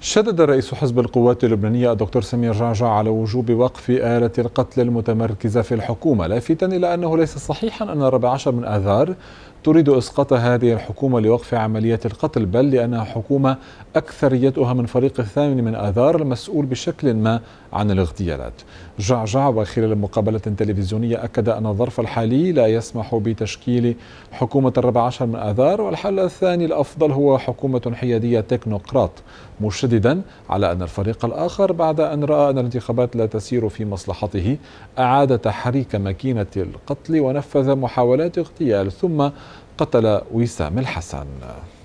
شدد رئيس حزب القوات اللبنانية الدكتور سمير جعجع على وجوب وقف آلة القتل المتمركزة في الحكومة لافتا إلى أنه ليس صحيحا أن الرابع عشر من آذار تريد إسقاط هذه الحكومة لوقف عملية القتل بل لأنها حكومة أكثريتها من فريق الثامن من آذار المسؤول بشكل ما عن الاغتيالات جعجع وخلال مقابلة تلفزيونية أكد أن الظرف الحالي لا يسمح بتشكيل حكومة الرابع عشر من آذار والحل الثاني الأفضل هو حكومة حيادية تكنوقراط مش متشددا على أن الفريق الآخر بعد أن رأى أن الانتخابات لا تسير في مصلحته أعاد تحريك ماكينة القتل ونفذ محاولات اغتيال ثم قتل وسام الحسن